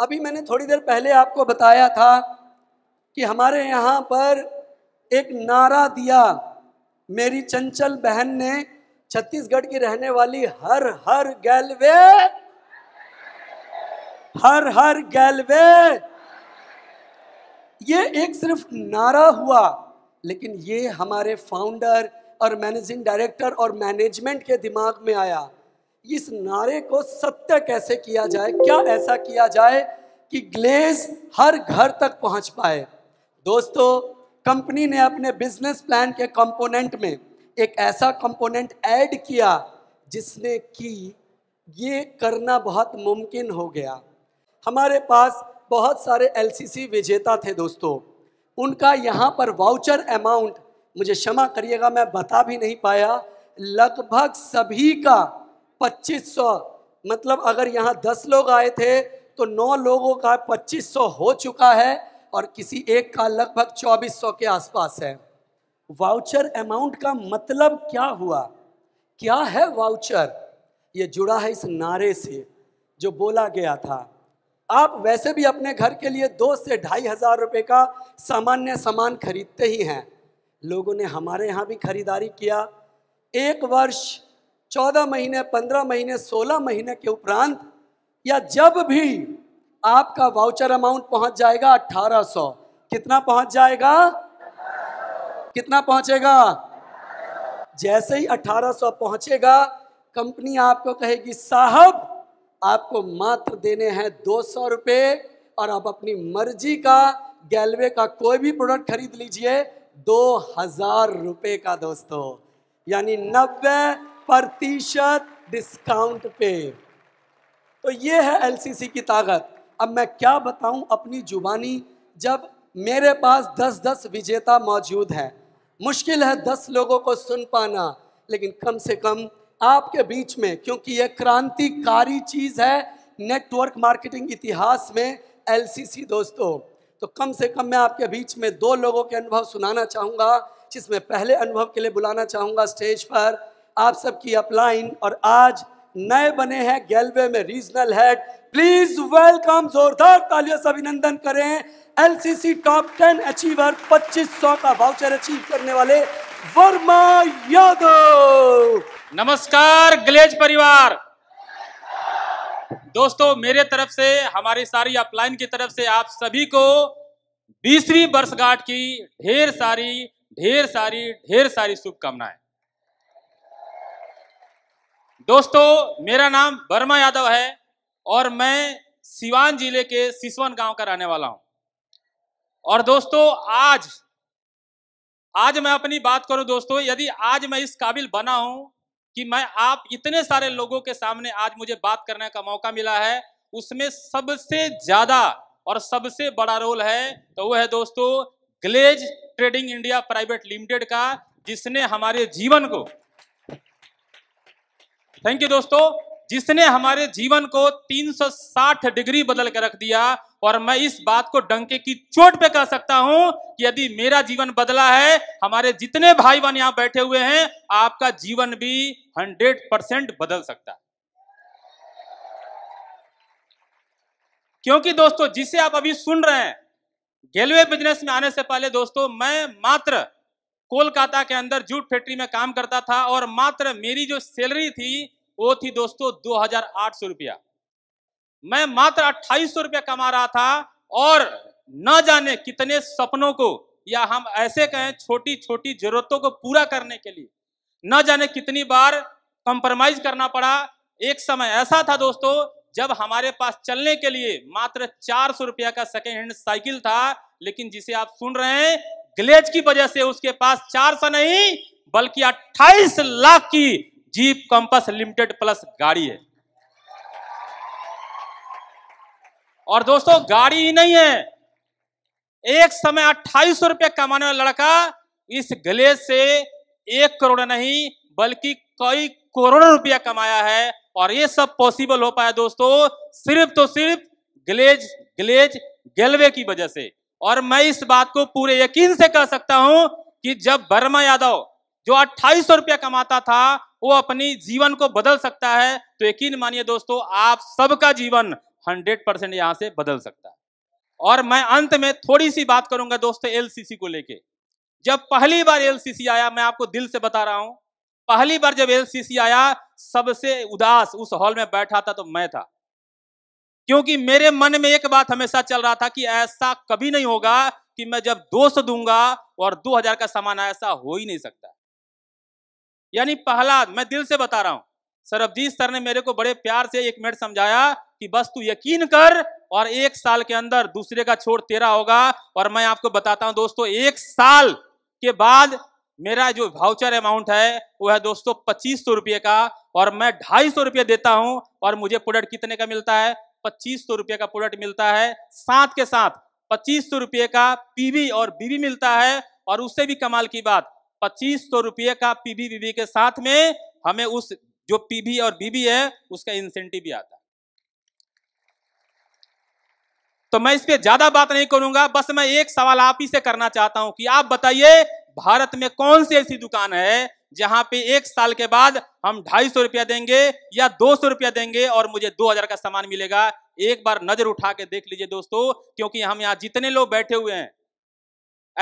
अभी मैंने थोड़ी देर पहले आपको बताया था कि हमारे यहाँ पर एक नारा दिया मेरी चंचल बहन ने छत्तीसगढ़ की रहने वाली हर हर गैलवे हर हर गैलवे ये एक सिर्फ नारा हुआ लेकिन ये हमारे फाउंडर और मैनेजिंग डायरेक्टर और मैनेजमेंट के दिमाग में आया इस नारे को सत्य कैसे किया जाए क्या ऐसा किया जाए कि ग्लेज हर घर तक पहुंच पाए दोस्तों कंपनी ने अपने बिजनेस प्लान के कंपोनेंट में एक ऐसा कंपोनेंट ऐड किया जिसने कि ये करना बहुत मुमकिन हो गया हमारे पास बहुत सारे एलसीसी विजेता थे दोस्तों उनका यहाँ पर वाउचर अमाउंट मुझे क्षमा करिएगा मैं बता भी नहीं पाया लगभग सभी का 2500 मतलब अगर यहाँ 10 लोग आए थे तो 9 लोगों का 2500 हो चुका है और किसी एक का लगभग 2400 के आसपास है वाउचर अमाउंट का मतलब क्या हुआ क्या है वाउचर ये जुड़ा है इस नारे से जो बोला गया था आप वैसे भी अपने घर के लिए दो से ढाई हजार रुपये का सामान्य सामान खरीदते ही हैं लोगों ने हमारे यहाँ भी खरीदारी किया एक वर्ष चौदह महीने पंद्रह महीने सोलह महीने के उपरांत या जब भी आपका वाउचर अमाउंट पहुंच जाएगा सौ कितना पहुंच जाएगा कितना पहुंचेगा जैसे ही सौ पहुंचेगा कंपनी आपको कहेगी साहब आपको मात्र देने हैं दो सौ रुपये और आप अपनी मर्जी का गैलवे का कोई भी प्रोडक्ट खरीद लीजिए दो हजार रुपये का दोस्तों यानी नब्बे प्रतिशत डिस्काउंट पे तो ये है एलसीसी की ताकत अब मैं क्या बताऊं अपनी जुबानी जब मेरे पास दस दस विजेता मौजूद हैं मुश्किल है दस लोगों को सुन पाना लेकिन कम से कम आपके बीच में क्योंकि यह क्रांतिकारी चीज़ है नेटवर्क मार्केटिंग इतिहास में एलसीसी दोस्तों तो कम से कम मैं आपके बीच में दो लोगों के अनुभव सुनाना चाहूँगा जिसमें पहले अनुभव के लिए बुलाना चाहूँगा स्टेज पर आप सबकी अपलाइन और आज नए बने हैं गैलवे में रीजनल हेड प्लीज वेलकम जोरदार तालियों से अभिनंदन करें एलसीसी टॉप टेन अचीवर 2500 का वाउचर अचीव करने वाले वर्मा यादव नमस्कार ग्लेज परिवार दोस्तों मेरे तरफ से हमारी सारी अपलाइन की तरफ से आप सभी को बीसवीं वर्षगांठ की ढेर सारी ढेर सारी ढेर सारी शुभकामनाएं दोस्तों मेरा नाम वर्मा यादव है और मैं सिवान जिले के सिसवन गांव का रहने वाला हूं और दोस्तों आज आज मैं अपनी बात करूं दोस्तों यदि आज मैं इस काबिल बना हूं कि मैं आप इतने सारे लोगों के सामने आज मुझे बात करने का मौका मिला है उसमें सबसे ज्यादा और सबसे बड़ा रोल है तो वो है दोस्तों Glaze trading India private limited का जिसने हमारे जीवन को थैंक यू दोस्तों जिसने हमारे जीवन को 360 डिग्री बदल कर रख दिया और मैं इस बात को डंके की चोट पे कह सकता हूं कि यदि मेरा जीवन बदला है हमारे जितने भाई बहन यहां बैठे हुए हैं आपका जीवन भी 100 परसेंट बदल सकता है क्योंकि दोस्तों जिसे आप अभी सुन रहे हैं गेलवे बिजनेस में आने से पहले दोस्तों मैं मात्र कोलकाता के अंदर जूट फैक्ट्री में काम करता था और मात्र मेरी जो सैलरी थी वो थी दोस्तों दो हजार आठ सौ रुपया मैं मात्र अट्ठाईस सौ रुपया कमा रहा था और न जाने कितने सपनों को या हम ऐसे कहें छोटी छोटी जरूरतों को पूरा करने के लिए न जाने कितनी बार कंप्रोमाइज करना पड़ा एक समय ऐसा था दोस्तों जब हमारे पास चलने के लिए मात्र चार सौ रुपया का सेकेंड हैंड साइकिल था लेकिन जिसे आप सुन रहे हैं ग्लेज की वजह से उसके पास चार सौ नहीं बल्कि 28 लाख की जीप कंपस लिमिटेड प्लस गाड़ी है और दोस्तों गाड़ी ही नहीं है एक समय अट्ठाईस रुपया कमाने वाला लड़का इस ग्लेज से एक करोड़ नहीं बल्कि कई करोड़ रुपया कमाया है और ये सब पॉसिबल हो पाया दोस्तों सिर्फ तो सिर्फ ग्लेज ग्लेज गेलवे की वजह से और मैं इस बात को पूरे यकीन से कह सकता हूं कि जब वर्मा यादव जो अट्ठाईस सौ रुपया कमाता था वो अपनी जीवन को बदल सकता है तो यकीन मानिए दोस्तों आप सबका जीवन 100 परसेंट यहां से बदल सकता है और मैं अंत में थोड़ी सी बात करूंगा दोस्तों एलसीसी को लेके जब पहली बार एलसीसी आया मैं आपको दिल से बता रहा हूं पहली बार जब एलसीसी आया सबसे उदास उस हॉल में बैठा था तो मैं था क्योंकि मेरे मन में एक बात हमेशा चल रहा था कि ऐसा कभी नहीं होगा कि मैं जब दो सौ दूंगा और दो हजार का सामान ऐसा हो ही नहीं सकता यानी पहला मैं दिल से बता रहा हूं सरबजीत सर ने मेरे को बड़े प्यार से एक मिनट समझाया कि बस तू यकीन कर और एक साल के अंदर दूसरे का छोड़ तेरा होगा और मैं आपको बताता हूं दोस्तों एक साल के बाद मेरा जो भाउचर अमाउंट है वो है दोस्तों पच्चीस सौ रुपये का और मैं ढाई सौ रुपये देता हूं और मुझे प्रोडक्ट कितने का मिलता है पच्चीस सौ रुपये का प्रोडक्ट मिलता है साथ के साथ पच्चीस सौ रुपये का पीवी और बीवी मिलता है और उससे भी कमाल की बात पच्चीस सौ रुपये का पीवी बीवी के साथ में हमें उस जो पीवी और बीवी है उसका इंसेंटिव भी आता है तो मैं इस पर ज्यादा बात नहीं करूंगा बस मैं एक सवाल आप ही से करना चाहता हूं कि आप बताइए भारत में कौन सी ऐसी दुकान है जहां पे एक साल के बाद हम ढाई सौ रुपया देंगे या दो सौ रुपया देंगे और मुझे दो हजार का सामान मिलेगा एक बार नजर उठा के देख लीजिए दोस्तों क्योंकि हम यहाँ जितने लोग बैठे हुए हैं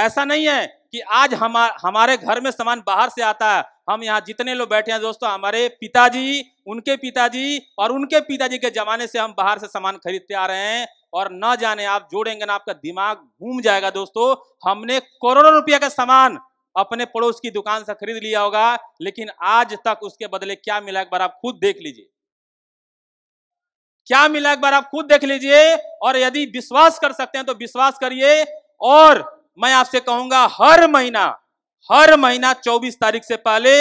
ऐसा नहीं है कि आज हमार हमारे घर में सामान बाहर से आता है हम यहाँ जितने लोग बैठे हैं दोस्तों हमारे पिताजी उनके पिताजी और उनके पिताजी के जमाने से हम बाहर से सामान खरीदते आ रहे हैं और ना जाने आप जोड़ेंगे ना आपका दिमाग घूम जाएगा दोस्तों हमने करोड़ों रुपया का सामान अपने पड़ोस की दुकान से खरीद लिया होगा लेकिन आज तक उसके बदले क्या मिला एक बार आप खुद देख लीजिए क्या मिला एक बार आप खुद देख लीजिए और यदि विश्वास कर सकते हैं तो विश्वास करिए और मैं आपसे कहूंगा हर महीना हर महीना 24 तारीख से पहले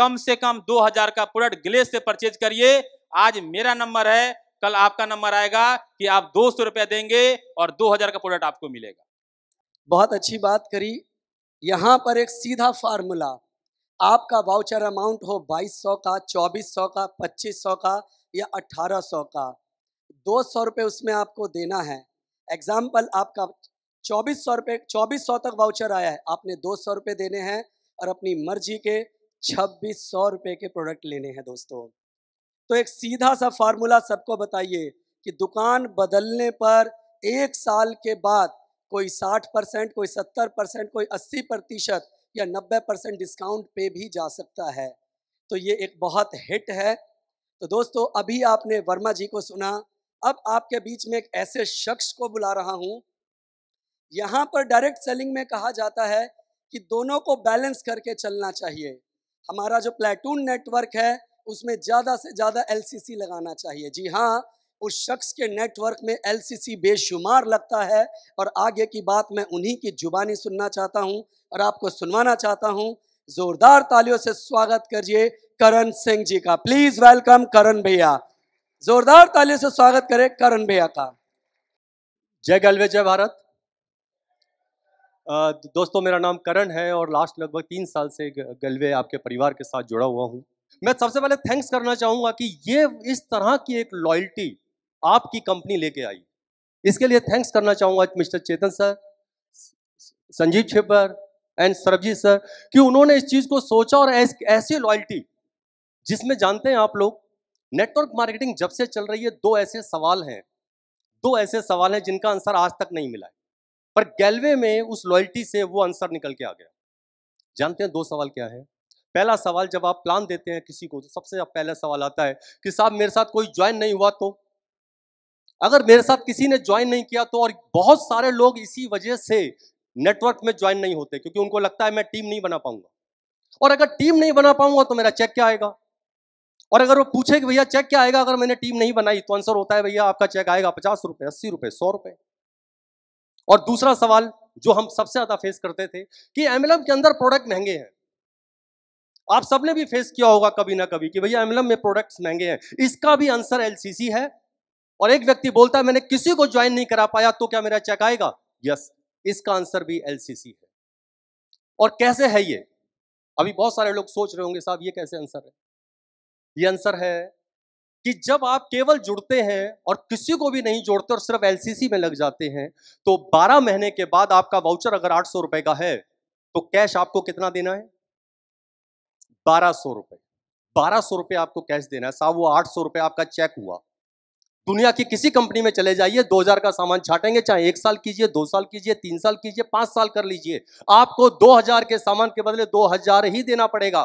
कम से कम 2000 का प्रोडक्ट ग्लेस से परचेज करिए आज मेरा नंबर है कल आपका नंबर आएगा कि आप दो सौ देंगे और 2000 का प्रोडक्ट आपको मिलेगा बहुत अच्छी बात करी यहाँ पर एक सीधा फार्मूला आपका वाउचर अमाउंट हो बाईस सौ का चौबीस सौ का पच्चीस सौ का या 1800 सौ का दो सौ रुपये उसमें आपको देना है एग्ज़ाम्पल आपका चौबीस सौ रुपये चौबीस सौ तक वाउचर आया है आपने दो सौ रुपये देने हैं और अपनी मर्जी के छब्बीस सौ रुपये के प्रोडक्ट लेने हैं दोस्तों तो एक सीधा सा फार्मूला सबको बताइए कि दुकान बदलने पर एक साल के बाद कोई 60 परसेंट कोई 70 परसेंट कोई 80 प्रतिशत या 90 परसेंट डिस्काउंट पे भी जा सकता है तो ये एक बहुत हिट है तो दोस्तों अभी आपने वर्मा जी को सुना अब आपके बीच में एक ऐसे शख्स को बुला रहा हूँ यहाँ पर डायरेक्ट सेलिंग में कहा जाता है कि दोनों को बैलेंस करके चलना चाहिए हमारा जो प्लेटून नेटवर्क है उसमें ज़्यादा से ज़्यादा एलसीसी लगाना चाहिए जी हाँ उस शख्स के नेटवर्क में एलसीसी बेशुमार लगता है और आगे की बात मैं उन्हीं की जुबानी सुनना चाहता हूँ और आपको सुनवाना चाहता हूँ जोरदार तालियों से स्वागत करिए करण सिंह जी का प्लीज वेलकम करण भैया जोरदार तालियों से स्वागत करें करण भैया का जय गलवे जय भारत दोस्तों मेरा नाम करण है और लास्ट लगभग तीन साल से गलवे आपके परिवार के साथ जुड़ा हुआ हूँ मैं सबसे पहले थैंक्स करना चाहूंगा कि ये इस तरह की एक लॉयल्टी आपकी कंपनी लेके आई इसके लिए थैंक्स करना चाहूंगा mister Chetan sir Sanjeev Chhepar and Sarabjit sir कि उन्होंने इस चीज़ को सोचा और ऐस, ऐसी लॉयल्टी जिसमें जानते हैं आप लोग नेटवर्क मार्केटिंग जब से चल रही है दो ऐसे सवाल हैं दो ऐसे सवाल हैं जिनका आंसर आज तक नहीं मिला है पर गैलवे में उस लॉयल्टी से वो आंसर निकल के आ गया जानते हैं दो सवाल क्या है पहला सवाल जब आप प्लान देते हैं किसी को तो सबसे पहला सवाल आता है कि साहब मेरे साथ कोई ज्वाइन नहीं हुआ तो अगर मेरे साथ किसी ने ज्वाइन नहीं किया तो और बहुत सारे लोग इसी वजह से नेटवर्क में ज्वाइन नहीं होते क्योंकि उनको लगता है मैं टीम नहीं बना पाऊंगा और अगर टीम नहीं बना पाऊंगा तो मेरा चेक क्या आएगा और अगर वो पूछे कि भैया चेक क्या आएगा अगर मैंने टीम नहीं बनाई तो आंसर होता है भैया आपका चेक आएगा पचास रुपए अस्सी रुपए सौ रुपए और दूसरा सवाल जो हम सबसे ज़्यादा फेस करते थे कि एमएलएम के अंदर प्रोडक्ट महंगे हैं आप सबने भी फेस किया होगा कभी ना कभी कि भैया एमएलएम में प्रोडक्ट्स महंगे हैं इसका भी आंसर एलसीसी है और एक व्यक्ति बोलता है मैंने किसी को ज्वाइन नहीं करा पाया तो क्या मेरा चेक आएगा यस इसका आंसर भी एलसीसी है और कैसे है ये अभी बहुत सारे लोग सोच रहे होंगे साहब ये कैसे आंसर है ये आंसर है कि जब आप केवल जुड़ते हैं और किसी को भी नहीं जोड़ते और सिर्फ एलसीसी में लग जाते हैं तो 12 महीने के बाद आपका वाउचर अगर आठ सौ रुपए का है तो कैश आपको कितना देना है बारह सौ रुपए बारह सौ रुपए आपको कैश देना है साहब वो आठ सौ रुपए आपका चेक हुआ दुनिया की किसी कंपनी में चले जाइए 2000 का सामान छाटेंगे चाहे एक साल कीजिए दो साल कीजिए तीन साल कीजिए पांच साल कर लीजिए आपको 2000 के सामान के बदले 2000 ही देना पड़ेगा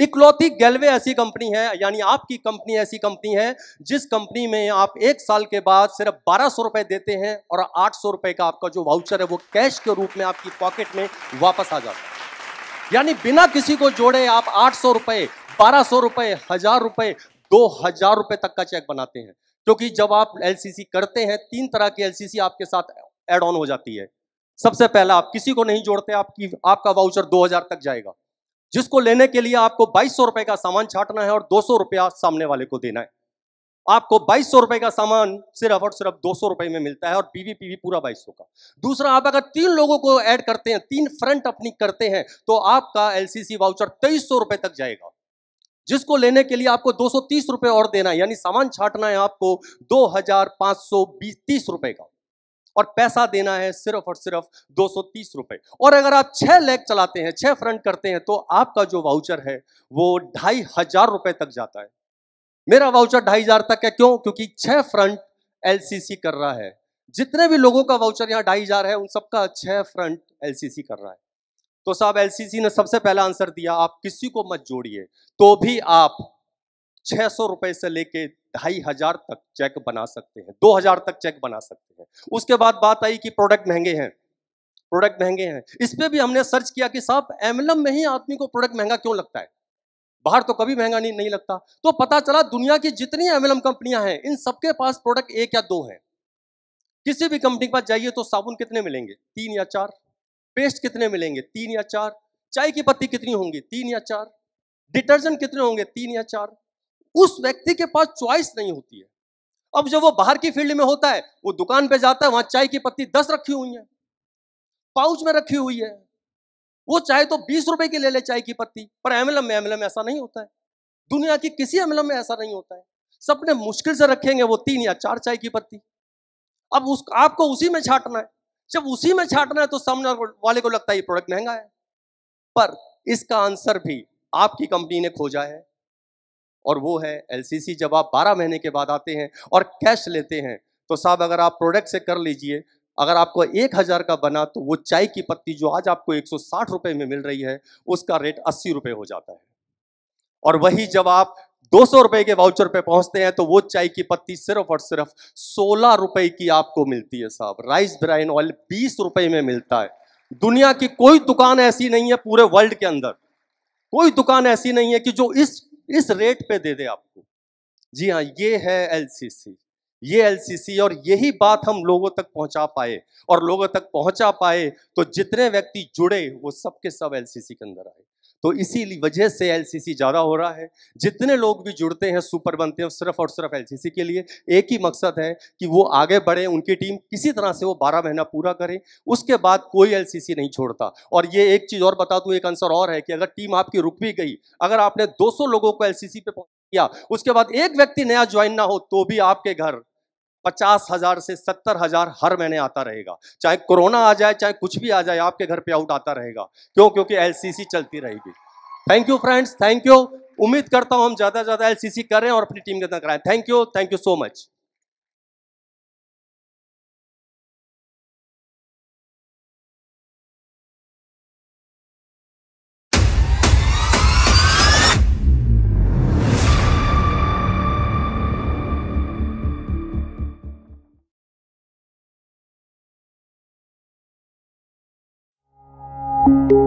इकलौती गैलवे ऐसी कंपनी है यानी आपकी कंपनी ऐसी कंपनी है जिस कंपनी में आप एक साल के बाद सिर्फ बारह सौ रुपए देते हैं और आठ सौ रुपए का आपका जो वाउचर है वो कैश के रूप में आपकी पॉकेट में वापस आ जाता है यानी बिना किसी को जोड़े आप आठ सौ रुपए बारह सौ रुपए हजार रुपए दो हजार रुपए तक का चेक बनाते हैं क्योंकि जब आप एलसीसी करते हैं तीन तरह की एलसीसी आपके साथ एड ऑन हो जाती है सबसे पहला आप किसी को नहीं जोड़ते आपकी आपका वाउचर 2000 तक जाएगा जिसको लेने के लिए आपको बाईस सौ का सामान छाटना है और दो सौ रुपया सामने वाले को देना है आपको बाईस सौ रुपए का सामान सिर्फ और सिर्फ दो सौ रुपए में मिलता है और बीवी पीवी पूरा बाईस सौ का दूसरा आप अगर तीन लोगों को ऐड करते हैं तीन फ्रंट अपनी करते हैं तो आपका एलसीसी वाउचर तेईस सौ रुपए तक जाएगा जिसको लेने के लिए आपको दो सौ तीस और देना है यानी सामान छाटना है आपको दो हजार पांच सौ बीस तीस का और पैसा देना है सिर्फ और सिर्फ दो सौ तीस और अगर आप छह लेग चलाते हैं छह फ्रंट करते हैं तो आपका जो वाउचर है वो ढाई हजार रुपए तक जाता है मेरा वाउचर ढाई हजार तक है क्यों क्योंकि छह फ्रंट एलसीसी कर रहा है जितने भी लोगों का वाउचर यहाँ ढाई हजार है उन सबका छह फ्रंट एलसीसी कर रहा है तो साहब एलसीसी ने सबसे पहला आंसर दिया आप किसी को मत जोड़िए तो भी आप छह सौ रुपए से लेके ढाई हजार तक चेक बना सकते हैं दो हजार तक चेक बना सकते हैं उसके बाद बात आई कि प्रोडक्ट महंगे हैं प्रोडक्ट महंगे हैं इस पर भी हमने सर्च किया कि साहब एमलम में ही आदमी को प्रोडक्ट महंगा क्यों लगता है बाहर तो कभी महंगा नहीं नहीं लगता तो पता चला दुनिया की जितनी एमएलएम कंपनियां हैं इन सबके पास प्रोडक्ट एक या दो हैं किसी भी कंपनी के पास जाइए तो साबुन कितने मिलेंगे तीन या चार पेस्ट कितने मिलेंगे तीन या चार चाय की पत्ती कितनी होंगी तीन या चार डिटर्जेंट कितने होंगे तीन या चार उस व्यक्ति के पास चॉइस नहीं होती है अब जब वो बाहर की फील्ड में होता है वो दुकान पे जाता है वहां चाय की पत्ती दस रखी हुई है पाउच में रखी हुई है वो चाहे तो बीस रुपए की ले ले चाय की पत्ती पर एमएलएम में एमएलएम ऐसा नहीं होता है दुनिया की किसी एमएलएम में ऐसा नहीं होता है सबने मुश्किल से रखेंगे वो तीन या चार चाय की पत्ती अब उस आपको उसी में छाटना है जब उसी में छाटना है तो सामने वाले को लगता है ये प्रोडक्ट महंगा है पर इसका आंसर भी आपकी कंपनी ने खोजा है और वो है एलसीसी जब आप 12 महीने के बाद आते हैं और कैश लेते हैं तो साहब अगर आप प्रोडक्ट से कर लीजिए अगर आपको एक हज़ार का बना तो वो चाय की पत्ती जो आज आपको एक सौ में मिल रही है उसका रेट अस्सी रुपये हो जाता है और वही जब आप दो सौ रुपए के वाउचर पे पहुंचते हैं तो वो चाय की पत्ती सिर्फ और सिर्फ सोलह रुपए की आपको मिलती है साहब राइस ब्राइन ऑयल बीस रुपए में मिलता है दुनिया की कोई दुकान ऐसी नहीं है पूरे वर्ल्ड के अंदर कोई दुकान ऐसी नहीं है कि जो इस इस रेट पे दे दे आपको जी हाँ ये है एल ये एल और यही बात हम लोगों तक पहुंचा पाए और लोगों तक पहुंचा पाए तो जितने व्यक्ति जुड़े वो सबके सब एल सब के अंदर आए तो इसी वजह से एल ज़्यादा हो रहा है जितने लोग भी जुड़ते हैं सुपर बनते हैं सिर्फ और सिर्फ एल के लिए एक ही मकसद है कि वो आगे बढ़े उनकी टीम किसी तरह से वो बारह महीना पूरा करें उसके बाद कोई एल नहीं छोड़ता और ये एक चीज़ और बता दूँ एक आंसर और है कि अगर टीम आपकी रुक भी गई अगर आपने दो लोगों को एल पे किया उसके बाद एक व्यक्ति नया ज्वाइन ना हो तो भी आपके घर पचास हजार से सत्तर हजार हर महीने आता रहेगा चाहे कोरोना आ जाए चाहे कुछ भी आ जाए आपके घर पे आउट आता रहेगा क्यों क्योंकि एलसीसी चलती रहेगी thank you friends thank you उम्मीद करता हूँ हम ज़्यादा से ज़्यादा एलसीसी करें और अपनी टीम के अंदर कराएं thank you thank you so much Thank you.